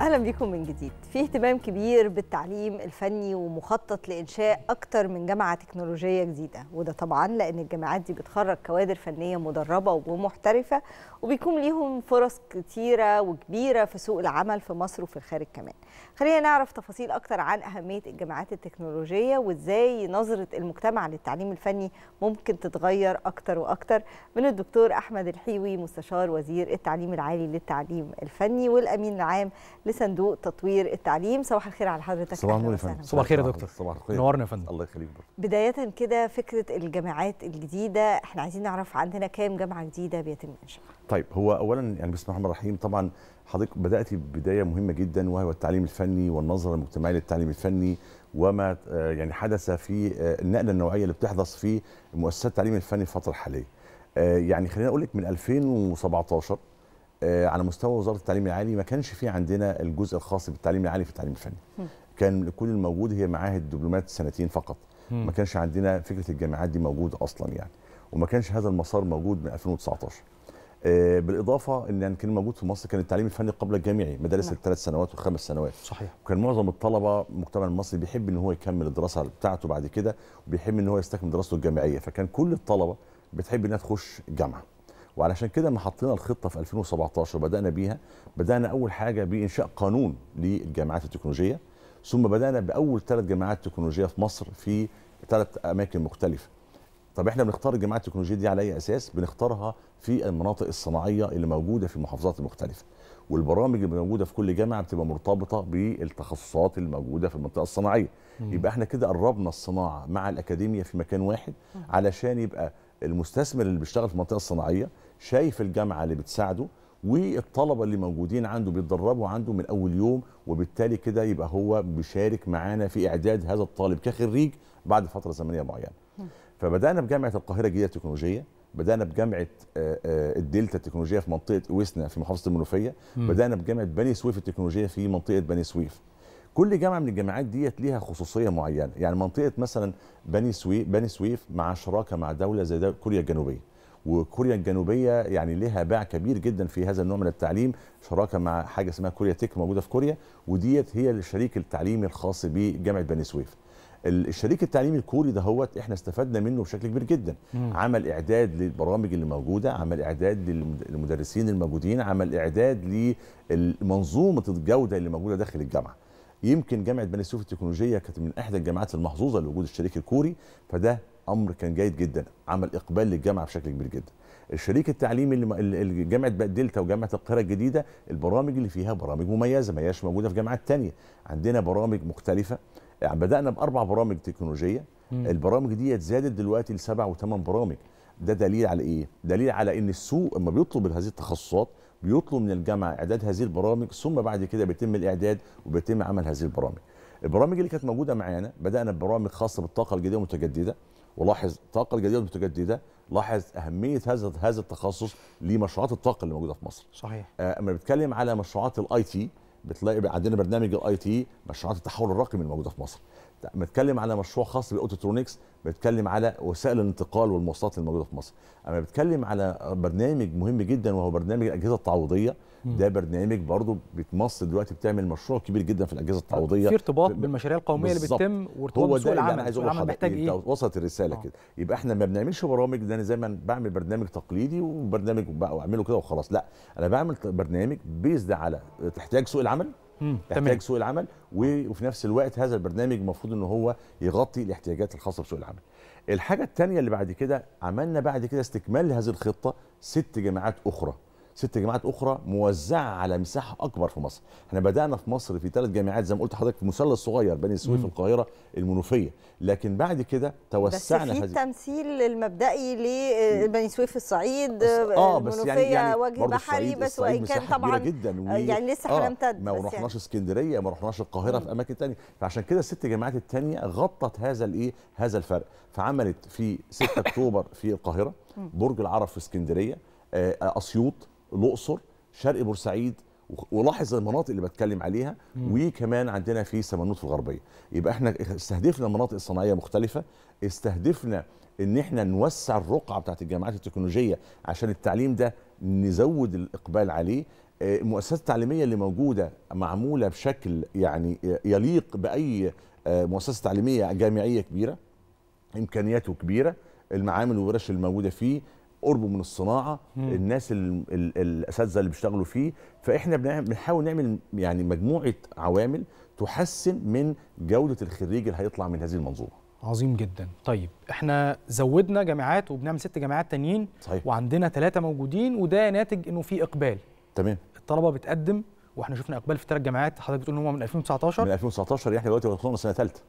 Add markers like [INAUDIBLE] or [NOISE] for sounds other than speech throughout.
اهلا بيكم من جديد في اهتمام كبير بالتعليم الفني ومخطط لانشاء اكتر من جامعه تكنولوجيه جديده وده طبعا لان الجامعات دي بتخرج كوادر فنيه مدربه ومحترفه وبيكون ليهم فرص كتيره وكبيره في سوق العمل في مصر وفي الخارج كمان خلينا نعرف تفاصيل اكتر عن اهميه الجامعات التكنولوجيه وازاي نظره المجتمع للتعليم الفني ممكن تتغير اكتر واكتر من الدكتور احمد الحيوي مستشار وزير التعليم العالي للتعليم الفني والامين العام لصندوق تطوير التعليم صباح الخير على حضرتك صباح النور يا فندم صباح الخير يا دكتور صباح الخير نورنا يا فندم الله يخليك بدايه كده فكره الجامعات الجديده احنا عايزين نعرف عندنا كام جامعه جديده بيتم انشائها طيب هو اولا يعني بسم الله الرحمن الرحيم طبعا حضرتك بدات ببدايه مهمه جدا وهو التعليم الفني والنظره المجتمعيه للتعليم الفني وما آه، يعني حدث في آه، النقله النوعيه اللي بتحدث في مؤسسات التعليم الفني الفتره الحاليه آه، يعني خلينا اقول لك من 2017 آه، على مستوى وزاره التعليم العالي ما كانش في عندنا الجزء الخاص بالتعليم العالي في التعليم الفني كان كل الموجود هي معاهد دبلومات سنتين فقط ما كانش عندنا فكره الجامعات دي موجوده اصلا يعني وما كانش هذا المسار موجود من 2019 آه، بالاضافه ان يعني كان موجود في مصر كان التعليم الفني قبل الجامعي مدارس نعم. الثلاث سنوات والخمس سنوات صحيح وكان معظم الطلبه المجتمع المصري بيحب ان هو يكمل الدراسه بتاعته بعد كده وبيحب ان هو يستكمل دراسته الجامعيه فكان كل الطلبه بتحب انها تخش جامعه وعلشان كده ما حطينا الخطه في 2017 وبدانا بيها بدانا اول حاجه بانشاء قانون للجامعات التكنولوجيه ثم بدانا باول ثلاث جامعات تكنولوجيه في مصر في ثلاث اماكن مختلفه طب احنا بنختار الجامعات التكنولوجيه دي على اي اساس بنختارها في المناطق الصناعيه اللي موجوده في المحافظات المختلفه والبرامج اللي موجوده في كل جامعه بتبقى مرتبطه بالتخصصات اللي موجوده في المنطقه الصناعيه مم. يبقى احنا كده قربنا الصناعه مع الاكاديميه في مكان واحد مم. علشان يبقى المستثمر اللي بيشتغل في المنطقه الصناعيه شايف الجامعه اللي بتساعده والطلبه اللي موجودين عنده بيتدربوا عنده من اول يوم وبالتالي كده يبقى هو بيشارك معانا في اعداد هذا الطالب كخريج بعد فتره زمنيه معينه. فبدانا بجامعه القاهره الجديده التكنولوجيه بدانا بجامعه آه، آه، الدلتا التكنولوجيه في منطقه اويسنا في محافظه المنوفيه بدانا بجامعه بني سويف التكنولوجيه في منطقه بني سويف كل جامعه من الجامعات ديت ليها خصوصيه معينه يعني منطقه مثلا بني سويف بني سويف مع شراكه مع دوله زي دولة كوريا الجنوبيه وكوريا الجنوبيه يعني لها باع كبير جدا في هذا النوع من التعليم شراكه مع حاجه اسمها كوريا تك موجوده في كوريا وديت هي الشريك التعليمي الخاص بجامعه بني سويف الشريك التعليمي الكوري دهوت احنا استفدنا منه بشكل كبير جدا مم. عمل اعداد للبرامج اللي موجوده عمل اعداد للمدرسين الموجودين عمل اعداد لمنظومه الجوده اللي موجوده داخل الجامعه يمكن جامعه بني سويف التكنولوجيه كانت من احدى الجامعات المحظوظه لوجود الشريك الكوري فده امر كان جيد جدا عمل اقبال للجامعه بشكل كبير جدا الشريك التعليمي اللي جامعه دلتا وجامعه القاهره الجديده البرامج اللي فيها برامج مميزه ما هياش موجوده في جامعات تانية عندنا برامج مختلفه يعني بدانا باربع برامج تكنولوجيه البرامج دي زادت دلوقتي لسبع وثمان برامج ده دليل على ايه دليل على ان السوق اما بيطلب هذه التخصصات بيطلب من الجامعه اعداد هذه البرامج ثم بعد كده بيتم الاعداد وبيتم عمل هذه البرامج البرامج اللي كانت موجوده معانا بدانا ببرامج خاصه بالطاقه الجديده المتجدده ولاحظ الطاقه الجديده المتجدده لاحظ اهميه هذا هذا التخصص لمشروعات الطاقه اللي موجوده في مصر صحيح آه، اما بتكلم بنتكلم على مشروعات الاي تي بتلاقي عندنا برنامج الاي تي مشروعات التحول الرقمي الموجوده في مصر بنتكلم على مشروع خاص بالاوتوترونكس بنتكلم على وسائل الانتقال والمواصلات الموجوده في مصر اما بتكلم على برنامج مهم جدا وهو برنامج الاجهزه التعويضيه ده برنامج برضه بيتمص دلوقتي بتعمل مشروع كبير جدا في الاجهزه التعويضيه في ارتباط بالمشاريع القوميه اللي بتتم وارتباط بالسوق العمل انا عايز العمل محتاج إيه؟ وصلت الرساله آه. كده يبقى احنا ما بنعملش برامج ده انا زي ما بعمل برنامج تقليدي وبرنامج واعمله كده وخلاص لا انا بعمل برنامج بيزد على تحتاج سوق العمل تحتاج سوق العمل وفي نفس الوقت هذا البرنامج المفروض ان هو يغطي الاحتياجات الخاصه بسوق العمل. الحاجه الثانيه اللي بعد كده عملنا بعد كده استكمال لهذه الخطه ست جامعات اخرى ست جامعات اخرى موزعه على مساحه اكبر في مصر احنا بدانا في مصر في ثلاث جامعات زي ما قلت لحضرتك في مثلث صغير بني سويف القاهره المنوفيه لكن بعد كده توسعنا بس في التمثيل المبدئي لبني سويف الصعيد اه بس يعني يعني وجه بحري بس وان كان طبعا جدا و... يعني لسه آه آه ما يعني. رحناش اسكندريه ما رحناش القاهره في اماكن ثانيه فعشان كده الست جامعات الثانيه غطت هذا الايه هذا الفرق فعملت في 6 [COUGHS] اكتوبر في القاهره برج العرب في اسكندريه آه، آه، اسيوط الاقصر شرق بورسعيد ولاحظ المناطق اللي بتكلم عليها وكمان عندنا في سمنوت في الغربيه يبقى احنا استهدفنا مناطق صناعيه مختلفه استهدفنا ان احنا نوسع الرقعه بتاعت الجامعات التكنولوجيه عشان التعليم ده نزود الاقبال عليه آه، المؤسسات التعليميه اللي موجوده معموله بشكل يعني يليق باي آه، مؤسسه تعليميه جامعيه كبيره امكانياته كبيره المعامل والورش الموجوده فيه قربه من الصناعه مم. الناس الاساتذه اللي بيشتغلوا فيه فاحنا بنحاول نعمل يعني مجموعه عوامل تحسن من جوده الخريج اللي هيطلع من هذه المنظومه عظيم جدا طيب احنا زودنا جامعات وبنعمل ست جامعات تانيين صحيح. وعندنا ثلاثه موجودين وده ناتج انه في اقبال تمام الطلبه بتقدم واحنا شفنا اقبال في ثلاث جامعات حضرتك بتقول ان هم من 2019 من 2019 يعني دلوقتي وصلنا سنه ثالثه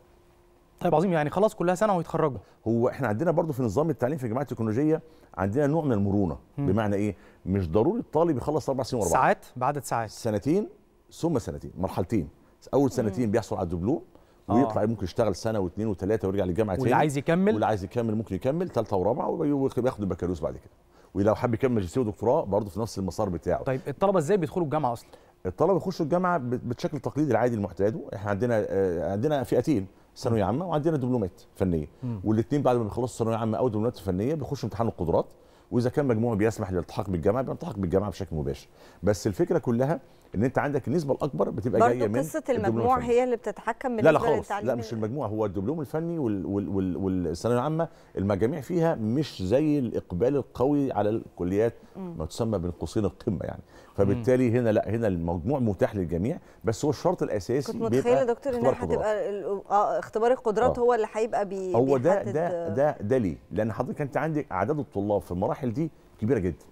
طيب عظيم يعني خلاص كلها سنه ويتخرجوا هو احنا عندنا برضو في نظام التعليم في جامعه التكنولوجيه عندنا نوع من المرونه م. بمعنى ايه مش ضروري الطالب يخلص اربع سنين ورا بعض ساعات بعدد ساعات سنتين ثم سنتين مرحلتين اول سنتين م. بيحصل على الدبلوم آه. ويطلع ممكن يشتغل سنه واثنين وثلاثه ويرجع للجامعه تاني واللي عايز يكمل واللي عايز يكمل ممكن يكمل ثالثه ورابعه وياخد البكالوريوس بعد كده ولو حب يكمل ماجستير ودكتوراه برضه في نفس المسار بتاعه طيب الطلبه ازاي بيدخلوا الجامعه اصلا الطلبه يخشوا الجامعه بالشكل التقليدي العادي المعتاد احنا عندنا آه، عندنا فئتين ثانويه عامه وعندنا دبلومات فنيه والاثنين بعد ما بيخلصوا ثانويه عامه او دبلومات فنيه بيخشوا امتحان القدرات واذا كان مجموع بيسمح للالتحاق بالجامعه بيلتحق بالجامعه بشكل مباشر بس الفكره كلها ان انت عندك النسبه الاكبر بتبقى جايه من قصه المجموع هي اللي بتتحكم من لا لا خالص لا مش المجموع هو الدبلوم الفني والثانويه العامه المجاميع فيها مش زي الاقبال القوي على الكليات ما تسمى بين قوسين القمه يعني فبالتالي هنا لا هنا المجموع متاح للجميع بس هو الشرط الاساسي كنت متخيله يا دكتور ان هتبقى آه، اختبار القدرات آه. هو اللي هيبقى بي هو ده ده ده ده ليه؟ لان حضرتك انت عندك اعداد الطلاب في المراحل دي كبيره جدا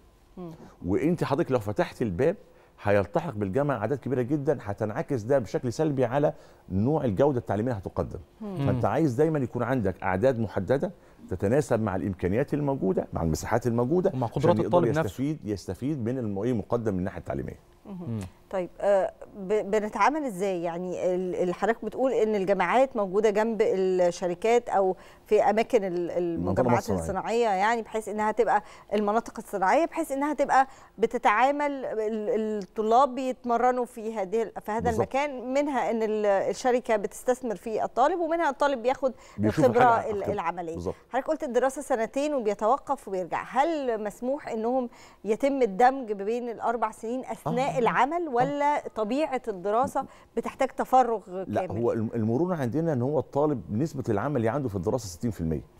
وانت حضرتك لو فتحت الباب هيلتحق بالجامعه اعداد كبيره جدا هتنعكس ده بشكل سلبي على نوع الجوده التعليميه اللي هتقدم مم. فانت عايز دايما يكون عندك اعداد محدده تتناسب مع الامكانيات الموجوده مع المساحات الموجوده ومع قدرات الطالب نفسه يستفيد يستفيد من المقدم من الناحيه التعليميه طيب آه بنتعامل ازاي يعني حضرتك بتقول ان الجامعات موجوده جنب الشركات او في اماكن المجمعات الصناعيه يعني بحيث انها تبقى المناطق الصناعيه بحيث انها تبقى بتتعامل الطلاب بيتمرنوا في هذه في هذا بالزبط. المكان منها ان الشركه بتستثمر في الطالب ومنها الطالب بياخد الخبره العمليه حضرتك قلت الدراسه سنتين وبيتوقف وبيرجع هل مسموح انهم يتم الدمج بين الاربع سنين اثناء آه. العمل آه. ولا آه. طبيعي طبيعه الدراسه بتحتاج تفرغ كامل لا هو المرونه عندنا ان هو الطالب نسبه العملي عنده في الدراسه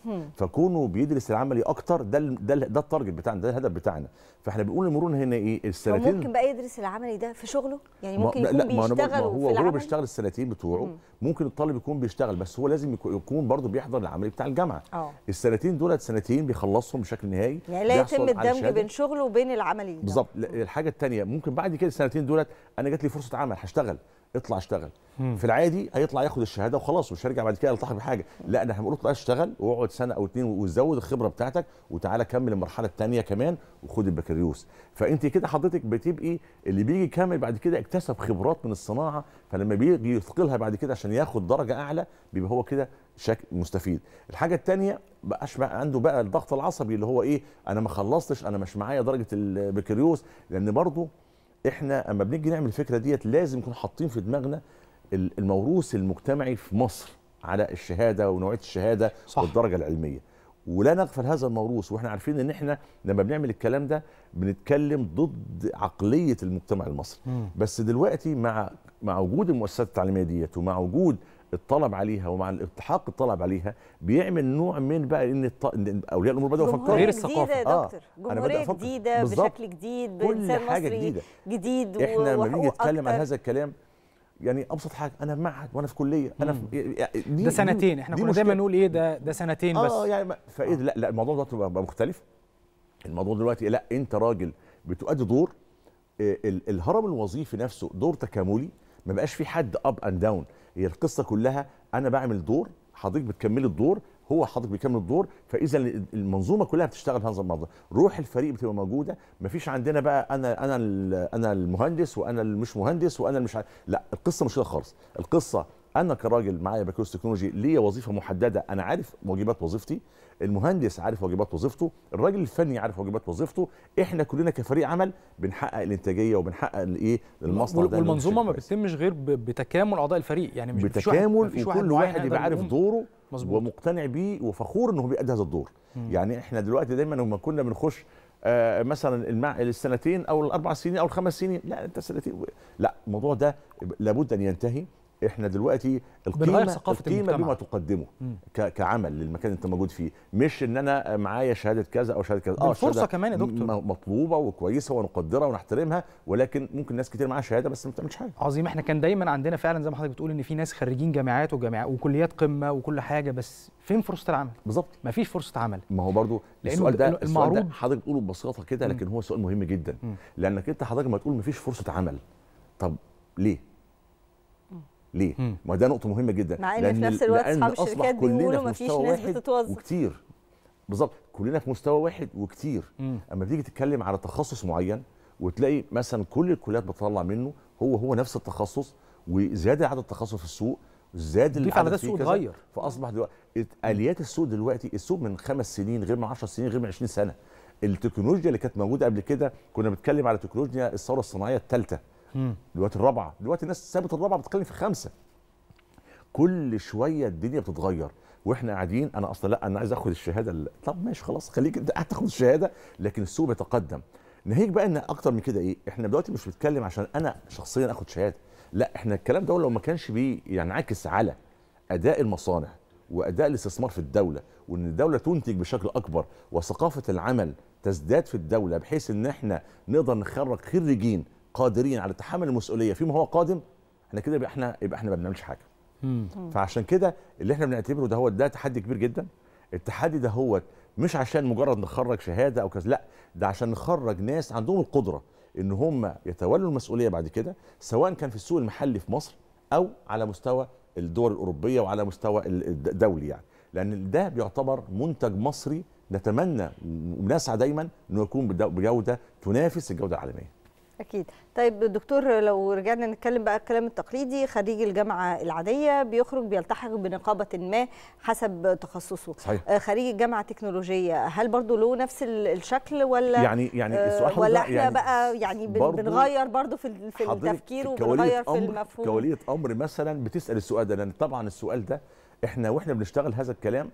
60% فكونه بيدرس العملي اكتر ده ده ده التارجت بتاعنا ده الهدف بتاعنا فاحنا بنقول المرونه هنا ايه السنتين ممكن بقى يدرس العملي ده في شغله يعني ممكن يكون لا بيشتغل ما هو هو بيشتغل السنتين بتوعه مم. ممكن الطالب يكون بيشتغل بس هو لازم يكون برضه بيحضر العملي بتاع الجامعه أوه. السنتين دولت سنتين بيخلصهم بشكل نهائي يعني لا يتم الدمج بين شغله وبين العملي بالظبط الحاجه الثانيه ممكن بعد كده السنتين دولت انا جات لي فرصه فرصه هشتغل اطلع اشتغل مم. في العادي هيطلع ياخد الشهاده وخلاص مش هيرجع بعد كده يلتحق بحاجه لا انا هنقول اطلع اشتغل واقعد سنه او اتنين وزود الخبره بتاعتك وتعالى كمل المرحله الثانيه كمان وخد البكالوريوس فانت كده حضرتك بتبقي اللي بيجي يكمل بعد كده اكتسب خبرات من الصناعه فلما بيجي يثقلها بعد كده عشان ياخد درجه اعلى بيبقى هو كده شكل مستفيد الحاجه الثانيه بقاش بقى عنده بقى الضغط العصبي اللي هو ايه انا ما خلصتش انا مش معايا درجه البكالوريوس لان برضه احنا اما بنيجي نعمل الفكره ديت لازم نكون حاطين في دماغنا الموروث المجتمعي في مصر على الشهاده ونوعيه الشهاده صح. والدرجه العلميه ولا نغفل هذا الموروث واحنا عارفين ان احنا لما بنعمل الكلام ده بنتكلم ضد عقليه المجتمع المصري بس دلوقتي مع مع وجود المؤسسات التعليميه ديت ومع وجود الطلب عليها ومع الالتحاق الطلب عليها بيعمل نوع من بقى ان الط... اولياء الامور بداوا يفكروا غير الثقافه آه. دكتور آه. جمهوريه جديده بشكل جديد بانسان مصري جديده جديد و... احنا لما بنيجي نتكلم عن هذا الكلام يعني ابسط حاجه انا في معهد وانا في كليه انا في يعني ده سنتين احنا كنا دايما نقول ايه ده ده سنتين آه بس يعني اه يعني فايه لا لا الموضوع ده بقى مختلف الموضوع دلوقتي إيه؟ لا انت راجل بتؤدي دور آه، الهرم الوظيفي نفسه دور تكاملي ما بقاش في حد اب اند داون هي القصه كلها انا بعمل دور حضرتك بتكملي الدور هو حضرتك بيكمل الدور فاذا المنظومه كلها بتشتغل هذا المنظر روح الفريق بتبقى موجوده مفيش عندنا بقى انا انا انا المهندس وانا المش مهندس وانا المش لا القصه مش كده خالص القصه انا كراجل معايا بكالوريوس تكنولوجي ليا وظيفه محدده انا عارف واجبات وظيفتي المهندس عارف واجبات وظيفته الراجل الفني عارف واجبات وظيفته احنا كلنا كفريق عمل بنحقق الانتاجيه وبنحقق الايه المصنع ده والمنظومه ما بتتمش غير بتكامل اعضاء الفريق يعني مش بتكامل مفيش واحد وكل واحد يبقى عارف دوره مزبوط. ومقتنع بيه وفخور انه بيأدي هذا الدور مم. يعني احنا دلوقتي دايما لما كنا بنخش آه مثلا المع... السنتين او الاربع سنين او الخمس سنين لا انت سنتين لا الموضوع ده لابد ان ينتهي احنا دلوقتي القيمه ثقافه القيمه بما تقدمه كعمل للمكان انت موجود فيه مش ان انا معايا شهاده كذا او شهاده كذا اه فرصه كمان يا دكتور مطلوبه وكويسه ونقدرها ونحترمها ولكن ممكن ناس كتير معاها شهاده بس ما بتعملش حاجه عظيم احنا كان دايما عندنا فعلا زي ما حضرتك بتقول ان في ناس خريجين جامعات وجامعات وكليات قمه وكل حاجه بس فين فرصه العمل بالظبط ما فيش فرصه عمل ما هو برضو السؤال ده المعروض السؤال ده حضرتك بتقوله ببساطه كده لكن هو سؤال مهم جدا لانك انت حضرتك ما تقول ما فيش فرصه عمل طب ليه ليه؟ ما ده نقطه مهمه جدا مع ان في نفس الوقت اصحاب الشركات بيقولوا ما فيش ناس بتتوظف وكتير بالظبط كلنا في مستوى واحد وكتير مم. اما تيجي تتكلم على تخصص معين وتلاقي مثلا كل الكليات بتطلع منه هو هو نفس التخصص وزياده عدد التخصص في السوق زاد اللي على ده السوق اتغير فاصبح دلوقتي اليات السوق دلوقتي السوق من خمس سنين غير من 10 سنين غير من 20 سنه التكنولوجيا اللي كانت موجوده قبل كده كنا بنتكلم على تكنولوجيا الثوره الصناعيه الثالثه دلوقتي الرابعه دلوقتي الناس سابت الرابعه بتتكلم في خمسه كل شويه الدنيا بتتغير واحنا قاعدين انا اصلا لا انا عايز اخد الشهاده اللي... طب ماشي خلاص خليك انت قاعد تاخد الشهاده لكن السوق بيتقدم ناهيك بقى ان اكتر من كده ايه احنا دلوقتي مش بنتكلم عشان انا شخصيا اخد شهاده لا احنا الكلام ده لو ما كانش بي يعني عاكس على اداء المصانع واداء الاستثمار في الدوله وان الدوله تنتج بشكل اكبر وثقافه العمل تزداد في الدوله بحيث ان احنا نقدر نخرج خريجين قادرين على تحمل المسؤوليه فيما هو قادم احنا كده يبقى احنا يبقى احنا ما بنعملش حاجه فعشان كده اللي احنا بنعتبره ده هو ده تحدي كبير جدا التحدي ده هو مش عشان مجرد نخرج شهاده او كذا لا ده عشان نخرج ناس عندهم القدره ان هم يتولوا المسؤوليه بعد كده سواء كان في السوق المحلي في مصر او على مستوى الدول الاوروبيه وعلى مستوى الدولي يعني لان ده بيعتبر منتج مصري نتمنى ونسعى دايما انه يكون بجوده تنافس الجوده العالميه اكيد طيب دكتور لو رجعنا نتكلم بقى الكلام التقليدي خريج الجامعه العاديه بيخرج بيلتحق بنقابه ما حسب تخصصه صحيح. آه، خريج الجامعه التكنولوجيه هل برضو له نفس الشكل ولا يعني يعني السؤال آه، ولا احنا يعني بقى يعني برضو بنغير برضو في في التفكير وبنغير في المفهوم كوليه امر مثلا بتسال السؤال ده لان طبعا السؤال ده احنا واحنا بنشتغل هذا الكلام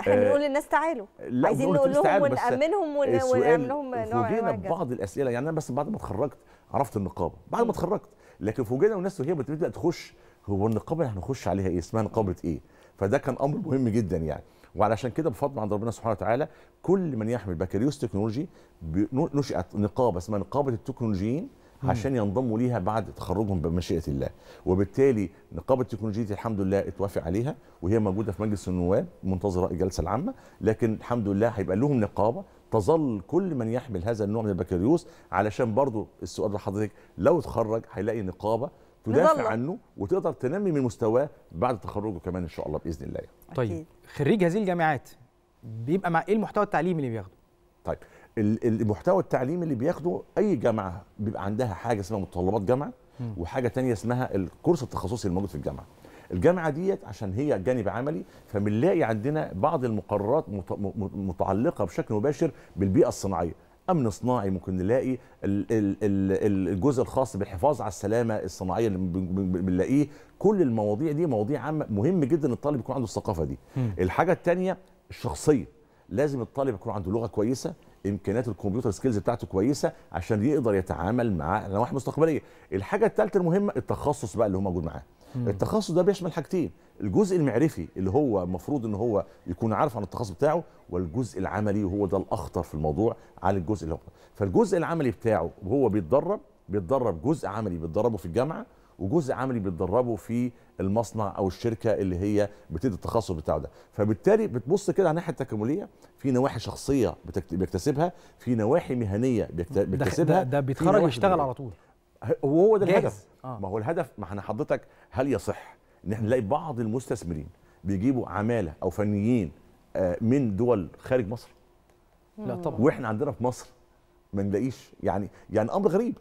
احنا آه، بنقول للناس تعالوا لا عايزين نقول لهم ونامنهم ونامنهم فوجئنا بعض الاسئله يعني انا بس بعد ما اتخرجت عرفت النقابه بعد ما اتخرجت لكن فوجئنا والناس وهي بتبدا تخش هو النقابه اللي هنخش عليها ايه اسمها نقابه ايه فده كان امر مهم جدا يعني وعلشان كده بفضل عند ربنا سبحانه وتعالى كل من يحمل بكالوريوس تكنولوجي نشأت نقابه اسمها نقابه التكنولوجيين عشان ينضموا ليها بعد تخرجهم بمشيئه الله وبالتالي نقابه التكنولوجيا الحمد لله اتوافق عليها وهي موجوده في مجلس النواب منتظره الجلسه العامه لكن الحمد لله هيبقى لهم نقابه تظل كل من يحمل هذا النوع من البكالوريوس علشان برضو السؤال لحضرتك لو اتخرج هيلاقي نقابه تدافع نظل. عنه وتقدر تنمي من مستواه بعد تخرجه كمان ان شاء الله باذن الله طيب خريج هذه الجامعات بيبقى مع ايه المحتوى التعليمي اللي بياخده طيب المحتوى التعليمي اللي بياخده اي جامعه بيبقى عندها حاجه اسمها متطلبات جامعه وحاجه تانية اسمها الكورس التخصصي الموجود في الجامعه الجامعه ديت عشان هي جانب عملي فبنلاقي عندنا بعض المقررات متعلقه بشكل مباشر بالبيئه الصناعيه امن صناعي ممكن نلاقي الجزء الخاص بالحفاظ على السلامه الصناعيه اللي بنلاقيه كل المواضيع دي مواضيع عامه مهم جدا الطالب يكون عنده الثقافه دي الحاجه الثانيه الشخصيه لازم الطالب يكون عنده لغه كويسه امكانيات الكمبيوتر سكيلز بتاعته كويسه عشان يقدر يتعامل مع لوائح مستقبليه الحاجه الثالثه المهمه التخصص بقى اللي هو موجود معاه التخصص ده بيشمل حاجتين الجزء المعرفي اللي هو المفروض ان هو يكون عارف عن التخصص بتاعه والجزء العملي وهو ده الاخطر في الموضوع على الجزء اللي هو فالجزء العملي بتاعه وهو بيتدرب بيتدرب جزء عملي بيتدربه في الجامعه وجزء عملي بيتدربوا في المصنع او الشركه اللي هي بتدي التخصص بتاعه ده فبالتالي بتبص كده على الناحيه التكامليه في نواحي شخصيه بيكتسبها في نواحي مهنيه بيكتسبها ده, ده بيتخرج يشتغل على طول وهو ده الهدف آه. ما هو الهدف ما احنا حضرتك هل يصح ان احنا نلاقي بعض المستثمرين بيجيبوا عماله او فنيين آه، من دول خارج مصر لا طبعا واحنا عندنا في مصر ما نلاقيش يعني يعني امر غريب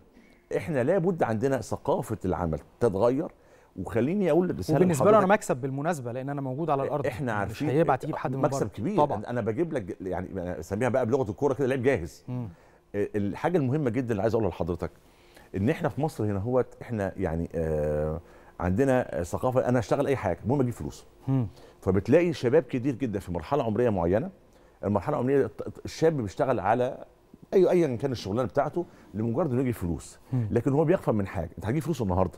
احنا لابد عندنا ثقافه العمل تتغير وخليني اقول الرساله وبالنسبه له انا مكسب بالمناسبه لان انا موجود على الارض احنا عارفين مش هيبعت يجيب حد من مكسب مبارك. كبير طبعا انا بجيب لك يعني اسميها بقى بلغه الكوره كده لعيب جاهز مم. الحاجه المهمه جدا اللي عايز اقولها لحضرتك ان احنا في مصر هنا هوت احنا يعني آه عندنا ثقافه انا اشتغل اي حاجه المهم اجيب فلوس مم. فبتلاقي شباب كتير جدا في مرحله عمريه معينه المرحله العمريه الشاب بيشتغل على اي أيوة، ايا كان الشغلانه بتاعته لمجرد انه يجي فلوس لكن هو بيغفل من حاجه انت هتجيب فلوس النهارده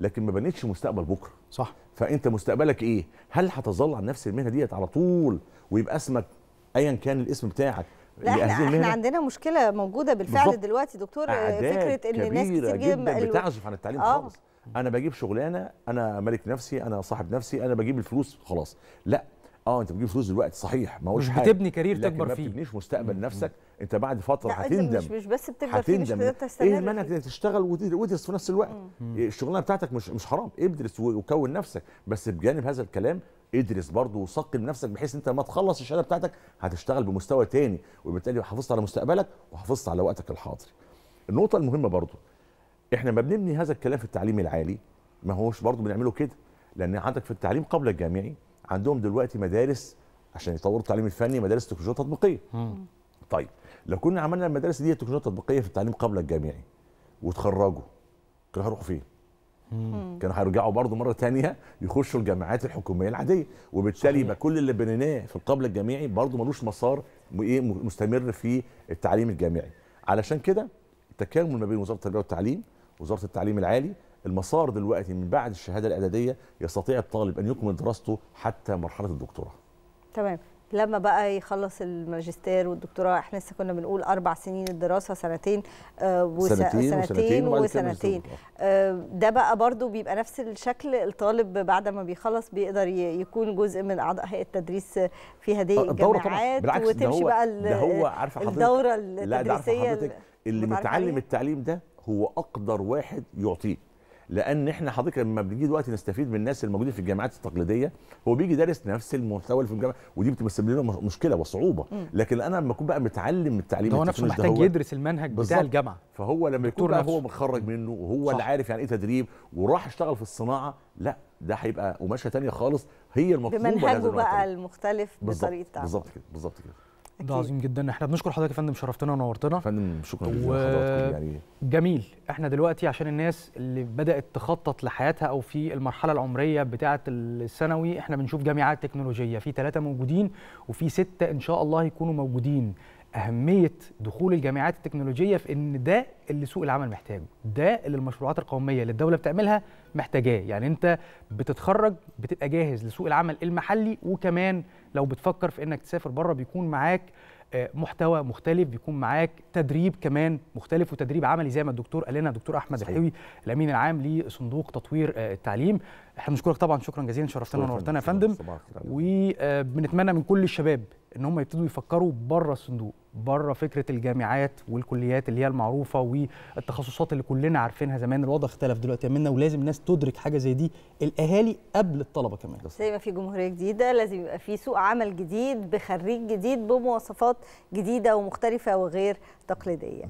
لكن ما بنيتش مستقبل بكره صح فانت مستقبلك ايه هل هتظل على نفس المهنه ديت على طول ويبقى اسمك ايا كان الاسم بتاعك لا احنا, احنا عندنا مشكله موجوده بالفعل بالضبط. دلوقتي دكتور فكره ان الناس كتير جدا الو... بتعزف عن التعليم آه. خالص انا بجيب شغلانه انا ملك نفسي انا صاحب نفسي انا بجيب الفلوس خلاص لا اه انت بتجيب فلوس دلوقتي صحيح ما هوش حاجه بتبني كارير تكبر فيه ما بتبنيش مستقبل نفسك انت بعد فتره هتندم مش مش بس بتكبر فيه مش تقدر تستمر ايه المانع انك تشتغل وتدرس في نفس الوقت إيه، الشغلانه بتاعتك مش مش حرام ادرس وكون نفسك بس بجانب هذا الكلام ادرس برضه وثقل نفسك بحيث انت لما تخلص الشهاده بتاعتك هتشتغل بمستوى تاني وبالتالي حافظت على مستقبلك وحافظت على وقتك الحاضر. النقطه المهمه برضه احنا ما بنبني هذا الكلام في التعليم العالي ما هوش برضه بنعمله كده لان عندك في التعليم قبل الجامعي عندهم دلوقتي مدارس عشان يطوروا التعليم الفني مدارس تكنولوجيا تطبيقيه طيب لو كنا عملنا المدارس دي التكنولوجيا التطبيقيه في التعليم قبل الجامعي وتخرجوا كانوا هيروحوا فين كانوا هيرجعوا برضه مره ثانيه يخشوا الجامعات الحكوميه العاديه وبالتالي يبقى كل اللي بنيناه في القبل الجامعي برضه ملوش مسار ايه مستمر في التعليم الجامعي علشان كده التكامل ما بين وزاره التربيه والتعليم وزاره التعليم العالي المسار دلوقتي من بعد الشهاده الاعداديه يستطيع الطالب ان يكمل دراسته حتى مرحله الدكتوراه تمام لما بقى يخلص الماجستير والدكتوراه احنا لسه كنا بنقول اربع سنين الدراسه سنتين وسنتين آه، وس... سنتين وسنتين, وسنتين آه، ده بقى برضو بيبقى نفس الشكل الطالب بعد ما بيخلص بيقدر يكون جزء من اعضاء هيئه التدريس في هذه آه، الجامعات وتمشي بقى ده هو عارفه حضرتك الدوره التدريسيه لا ده عارفه حضرتك اللي متعلم التعليم ده هو اقدر واحد يعطيه لان احنا حضرتك لما بنيجي دلوقتي نستفيد من الناس الموجودين في الجامعات التقليديه هو بيجي دارس نفس المحتوى اللي في الجامعه ودي بتمثل لنا مشكله وصعوبه لكن انا لما اكون بقى متعلم التعليم هو نفسه محتاج هو يدرس المنهج بتاع الجامعه فهو لما يكون بقى هو متخرج منه وهو اللي عارف يعني ايه تدريب وراح اشتغل في الصناعه لا ده هيبقى قماشه ثانيه خالص هي المطلوبه بمنهجه بقى المختلف بطريقه بالظبط كده بالظبط كده أكيد. ده عظيم جدا احنا بنشكر حضرتك يا فندم شرفتنا ونورتنا فندم شكرا جزيلا و... يعني جميل احنا دلوقتي عشان الناس اللي بدات تخطط لحياتها او في المرحله العمريه بتاعه الثانوي احنا بنشوف جامعات تكنولوجيه في ثلاثه موجودين وفي سته ان شاء الله يكونوا موجودين اهميه دخول الجامعات التكنولوجيه في ان ده اللي سوق العمل محتاجه ده اللي المشروعات القوميه اللي الدوله بتعملها محتاجاه يعني انت بتتخرج بتبقى جاهز لسوق العمل المحلي وكمان لو بتفكر في انك تسافر بره بيكون معاك آه، محتوى مختلف بيكون معاك تدريب كمان مختلف وتدريب عملي زي ما الدكتور قال لنا الدكتور احمد الحيوي الامين العام لصندوق تطوير آه، التعليم احنا بنشكرك طبعا شكرا جزيلا شرفتنا ونورتنا يا فندم وبنتمنى من كل الشباب ان هم يبتدوا يفكروا بره الصندوق بره فكره الجامعات والكليات اللي هي المعروفه والتخصصات اللي كلنا عارفينها زمان الوضع اختلف دلوقتي منا ولازم الناس تدرك حاجه زي دي الاهالي قبل الطلبه كمان زي ما في جمهوريه جديده لازم يبقى في سوق عمل جديد بخريج جديد بمواصفات جديده ومختلفه وغير تقليديه